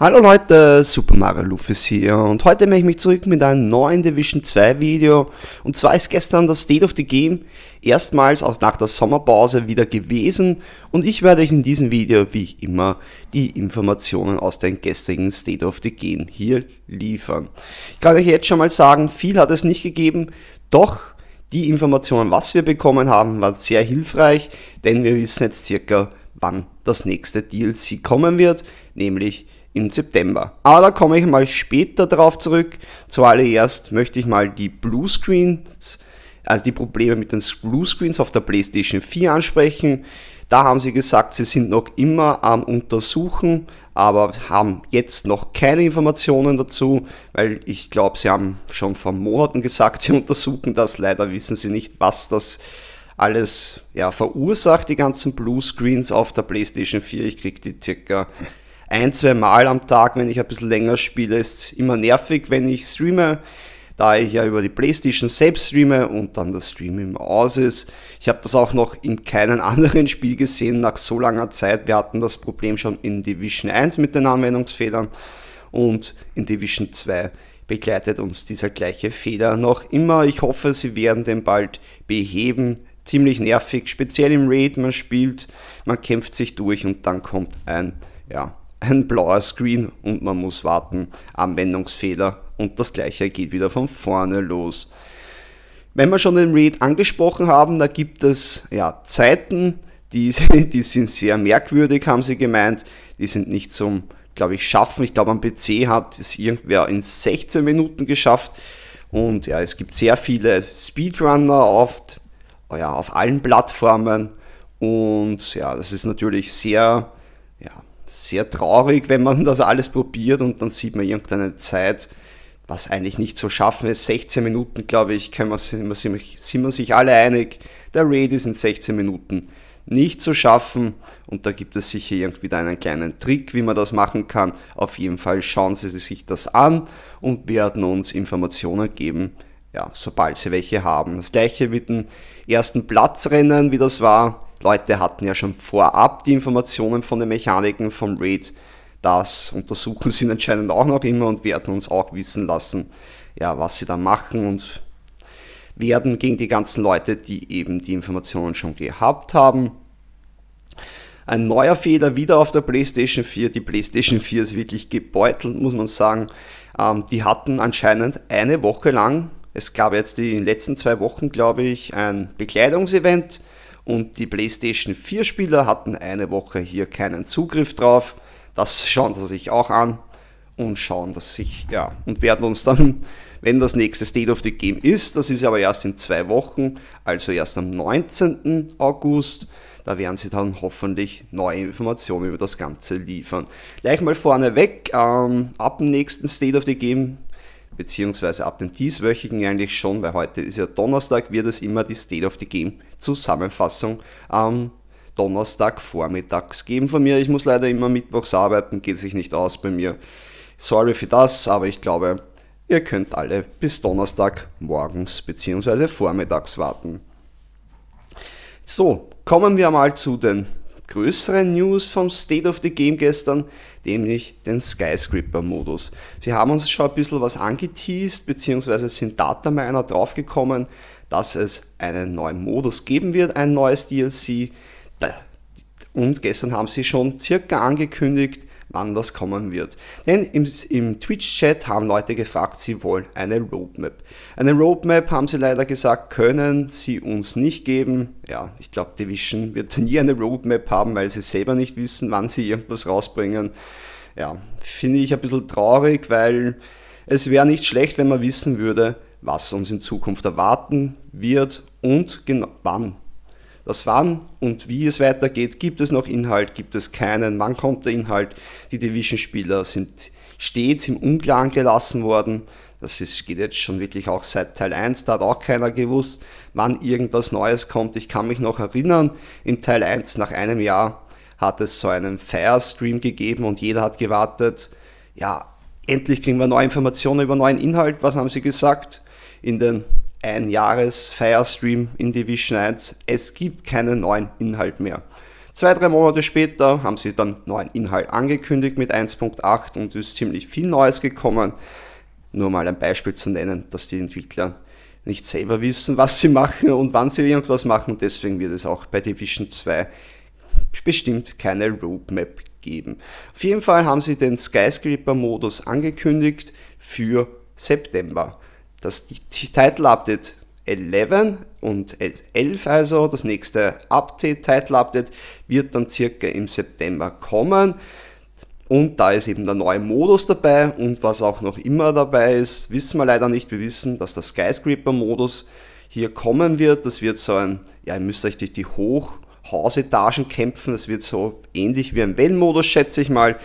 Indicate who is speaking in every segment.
Speaker 1: Hallo Leute, Super Mario Lufus hier und heute melde ich mich zurück mit einem neuen Division 2 Video und zwar ist gestern das State of the Game erstmals auch nach der Sommerpause wieder gewesen und ich werde euch in diesem Video wie immer die Informationen aus dem gestrigen State of the Game hier liefern. Ich kann euch jetzt schon mal sagen, viel hat es nicht gegeben, doch die Informationen, was wir bekommen haben, waren sehr hilfreich, denn wir wissen jetzt circa, wann das nächste DLC kommen wird, nämlich im September. Aber da komme ich mal später darauf zurück. Zuallererst möchte ich mal die Blue Screens, also die Probleme mit den Blue Screens auf der PlayStation 4 ansprechen. Da haben sie gesagt, sie sind noch immer am Untersuchen, aber haben jetzt noch keine Informationen dazu, weil ich glaube, sie haben schon vor Monaten gesagt, sie untersuchen das. Leider wissen sie nicht, was das alles ja, verursacht, die ganzen Blue Screens auf der PlayStation 4. Ich kriege die circa ein, zwei Mal am Tag, wenn ich ein bisschen länger spiele, ist immer nervig, wenn ich streame, da ich ja über die Playstation selbst streame und dann das Stream im Aus ist. Ich habe das auch noch in keinem anderen Spiel gesehen nach so langer Zeit. Wir hatten das Problem schon in Division 1 mit den Anwendungsfehlern und in Division 2 begleitet uns dieser gleiche Fehler noch immer. Ich hoffe, sie werden den bald beheben. Ziemlich nervig, speziell im Raid. Man spielt, man kämpft sich durch und dann kommt ein, ja, ein blauer Screen und man muss warten. Anwendungsfehler und das gleiche geht wieder von vorne los. Wenn wir schon den Raid angesprochen haben, da gibt es ja Zeiten, die, die sind sehr merkwürdig, haben sie gemeint. Die sind nicht zum, glaube ich, schaffen. Ich glaube, am PC hat es irgendwer in 16 Minuten geschafft. Und ja, es gibt sehr viele Speedrunner oft, ja, auf allen Plattformen. Und ja, das ist natürlich sehr sehr traurig, wenn man das alles probiert und dann sieht man irgendeine Zeit, was eigentlich nicht zu schaffen ist. 16 Minuten, glaube ich, können wir, sind, wir, sind wir sich alle einig. Der Raid ist in 16 Minuten nicht zu schaffen und da gibt es sicher irgendwie einen kleinen Trick, wie man das machen kann. Auf jeden Fall schauen Sie sich das an und werden uns Informationen geben, ja, sobald Sie welche haben. Das gleiche mit dem ersten Platzrennen, wie das war. Leute hatten ja schon vorab die Informationen von den Mechaniken vom Raid. Das untersuchen sie anscheinend auch noch immer und werden uns auch wissen lassen, ja, was sie da machen und werden gegen die ganzen Leute, die eben die Informationen schon gehabt haben. Ein neuer Fehler wieder auf der PlayStation 4. Die PlayStation 4 ist wirklich gebeutelt, muss man sagen. Ähm, die hatten anscheinend eine Woche lang, es gab jetzt die letzten zwei Wochen, glaube ich, ein Bekleidungsevent und die PlayStation 4 Spieler hatten eine Woche hier keinen Zugriff drauf. Das schauen sie sich auch an und schauen das sich, ja, und werden uns dann, wenn das nächste State of the Game ist, das ist aber erst in zwei Wochen, also erst am 19. August, da werden sie dann hoffentlich neue Informationen über das Ganze liefern. Gleich mal vorneweg, ähm, ab dem nächsten State of the Game beziehungsweise ab dem dieswöchigen eigentlich schon, weil heute ist ja Donnerstag, wird es immer die State of the Game Zusammenfassung am Donnerstag vormittags geben von mir. Ich muss leider immer mittwochs arbeiten, geht sich nicht aus bei mir. Sorry für das, aber ich glaube, ihr könnt alle bis Donnerstag morgens beziehungsweise vormittags warten. So, kommen wir mal zu den größeren News vom State of the Game gestern, nämlich den Skyscraper-Modus. Sie haben uns schon ein bisschen was angeteased, beziehungsweise sind Dataminer draufgekommen, dass es einen neuen Modus geben wird, ein neues DLC. Und gestern haben sie schon circa angekündigt, wann das kommen wird. Denn im, im Twitch-Chat haben Leute gefragt, sie wollen eine Roadmap. Eine Roadmap, haben sie leider gesagt, können sie uns nicht geben. Ja, ich glaube, Division wird nie eine Roadmap haben, weil sie selber nicht wissen, wann sie irgendwas rausbringen. Ja, finde ich ein bisschen traurig, weil es wäre nicht schlecht, wenn man wissen würde, was uns in Zukunft erwarten wird und genau wann das Wann und wie es weitergeht. Gibt es noch Inhalt? Gibt es keinen? Wann kommt der Inhalt? Die Division-Spieler sind stets im Unklaren gelassen worden. Das ist, geht jetzt schon wirklich auch seit Teil 1, da hat auch keiner gewusst, wann irgendwas Neues kommt. Ich kann mich noch erinnern, in Teil 1 nach einem Jahr hat es so einen Fire-Stream gegeben und jeder hat gewartet, ja, endlich kriegen wir neue Informationen über neuen Inhalt. Was haben sie gesagt? In den ein Jahres Firestream in Division 1. Es gibt keinen neuen Inhalt mehr. Zwei, drei Monate später haben sie dann neuen Inhalt angekündigt mit 1.8 und ist ziemlich viel Neues gekommen. Nur mal ein Beispiel zu nennen, dass die Entwickler nicht selber wissen, was sie machen und wann sie irgendwas machen. Deswegen wird es auch bei Division 2 bestimmt keine Roadmap geben. Auf jeden Fall haben sie den Skyscraper-Modus angekündigt für September das Title Update 11 und 11 also, das nächste Update, Title Update, wird dann circa im September kommen. Und da ist eben der neue Modus dabei und was auch noch immer dabei ist, wissen wir leider nicht. Wir wissen, dass der Skyscraper-Modus hier kommen wird. Das wird so ein, ja, ihr müsst euch durch die Hochhausetagen kämpfen. Das wird so ähnlich wie ein Wellenmodus, schätze ich mal.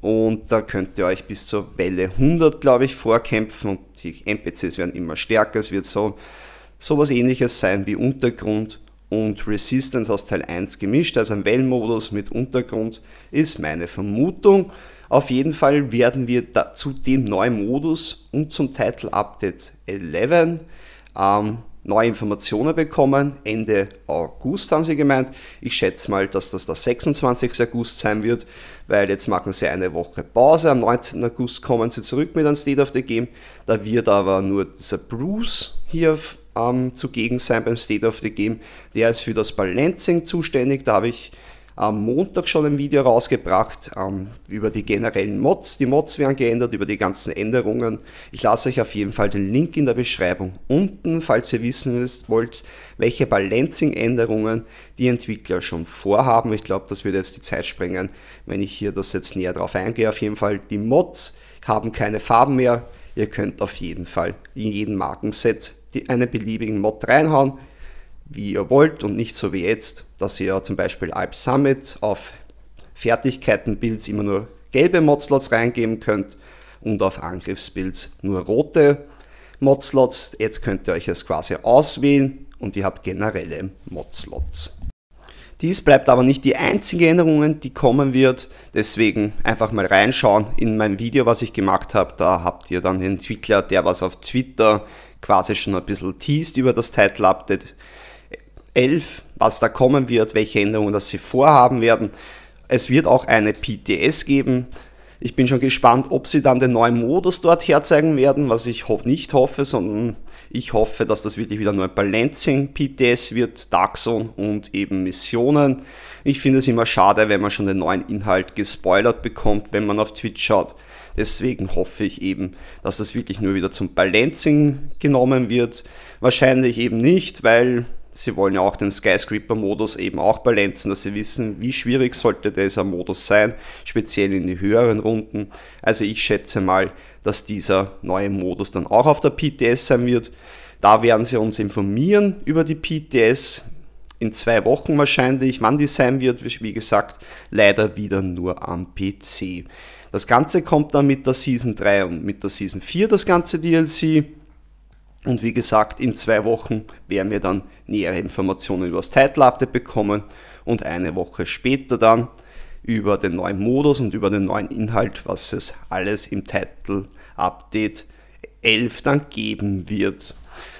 Speaker 1: Und da könnt ihr euch bis zur Welle 100, glaube ich, vorkämpfen und die NPCs werden immer stärker. Es wird so sowas ähnliches sein wie Untergrund und Resistance aus Teil 1 gemischt, also ein Wellenmodus mit Untergrund, ist meine Vermutung. Auf jeden Fall werden wir zu dem neuen Modus und zum Title Update 11 ähm, neue Informationen bekommen. Ende August haben sie gemeint. Ich schätze mal, dass das der 26. August sein wird, weil jetzt machen sie eine Woche Pause. Am 19. August kommen sie zurück mit einem State of the Game. Da wird aber nur dieser Bruce hier ähm, zugegen sein beim State of the Game. Der ist für das Balancing zuständig. Da habe ich am Montag schon ein Video rausgebracht ähm, über die generellen Mods. Die Mods werden geändert, über die ganzen Änderungen. Ich lasse euch auf jeden Fall den Link in der Beschreibung unten, falls ihr wissen wollt, welche Balancing-Änderungen die Entwickler schon vorhaben. Ich glaube, das würde jetzt die Zeit sprengen, wenn ich hier das jetzt näher drauf eingehe. Auf jeden Fall, die Mods haben keine Farben mehr. Ihr könnt auf jeden Fall in jedem Markenset einen beliebigen Mod reinhauen wie ihr wollt und nicht so wie jetzt, dass ihr zum Beispiel Alp Summit auf Fertigkeiten-Builds immer nur gelbe Modslots reingeben könnt und auf Angriffsbuilds nur rote Modslots. Jetzt könnt ihr euch das quasi auswählen und ihr habt generelle Modslots. Dies bleibt aber nicht die einzige Änderung, die kommen wird. Deswegen einfach mal reinschauen in mein Video, was ich gemacht habe. Da habt ihr dann den Entwickler, der was auf Twitter quasi schon ein bisschen teased über das Title Update. 11, was da kommen wird, welche Änderungen das sie vorhaben werden. Es wird auch eine PTS geben. Ich bin schon gespannt, ob sie dann den neuen Modus dort herzeigen werden, was ich ho nicht hoffe, sondern ich hoffe, dass das wirklich wieder nur ein Balancing PTS wird, Dark Zone und eben Missionen. Ich finde es immer schade, wenn man schon den neuen Inhalt gespoilert bekommt, wenn man auf Twitch schaut. Deswegen hoffe ich eben, dass das wirklich nur wieder zum Balancing genommen wird. Wahrscheinlich eben nicht, weil sie wollen ja auch den Skyscraper-Modus eben auch balancen, dass sie wissen, wie schwierig sollte dieser Modus sein, speziell in den höheren Runden. Also ich schätze mal, dass dieser neue Modus dann auch auf der PTS sein wird. Da werden sie uns informieren über die PTS in zwei Wochen wahrscheinlich, wann die sein wird, wie gesagt, leider wieder nur am PC. Das Ganze kommt dann mit der Season 3 und mit der Season 4, das ganze DLC. Und wie gesagt, in zwei Wochen werden wir dann nähere Informationen über das Title Update bekommen und eine Woche später dann über den neuen Modus und über den neuen Inhalt, was es alles im Title Update 11 dann geben wird.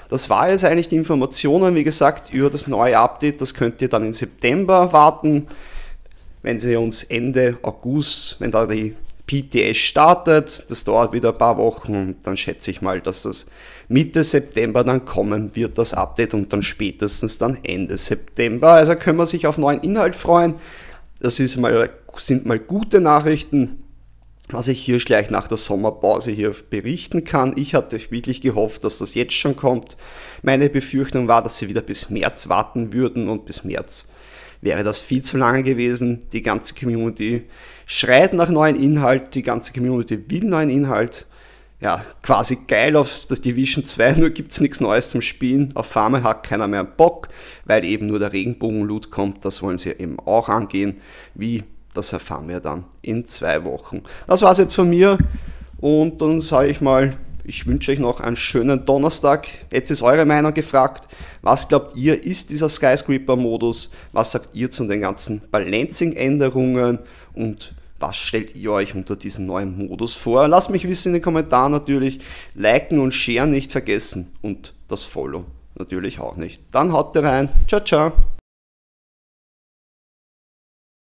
Speaker 1: Das war jetzt eigentlich die Informationen, wie gesagt, über das neue Update. Das könnt ihr dann im September warten, wenn sie uns Ende August, wenn da die PTS startet. Das dauert wieder ein paar Wochen dann schätze ich mal, dass das Mitte September dann kommen wird, das Update und dann spätestens dann Ende September. Also können wir sich auf neuen Inhalt freuen. Das ist mal, sind mal gute Nachrichten, was ich hier gleich nach der Sommerpause hier berichten kann. Ich hatte wirklich gehofft, dass das jetzt schon kommt. Meine Befürchtung war, dass sie wieder bis März warten würden und bis März wäre das viel zu lange gewesen. Die ganze Community schreit nach neuen Inhalt, die ganze Community will neuen Inhalt. Ja, quasi geil auf das Division 2, nur gibt es nichts Neues zum Spielen. Auf Farme hat keiner mehr Bock, weil eben nur der Regenbogen-Loot kommt. Das wollen sie eben auch angehen. Wie, das erfahren wir dann in zwei Wochen. Das war's jetzt von mir und dann sage ich mal ich wünsche euch noch einen schönen Donnerstag. Jetzt ist eure Meinung gefragt. Was glaubt ihr, ist dieser Skyscraper-Modus? Was sagt ihr zu den ganzen Balancing-Änderungen? Und was stellt ihr euch unter diesem neuen Modus vor? Lasst mich wissen in den Kommentaren natürlich. Liken und Share nicht vergessen. Und das Follow natürlich auch nicht. Dann haut rein. Ciao, ciao.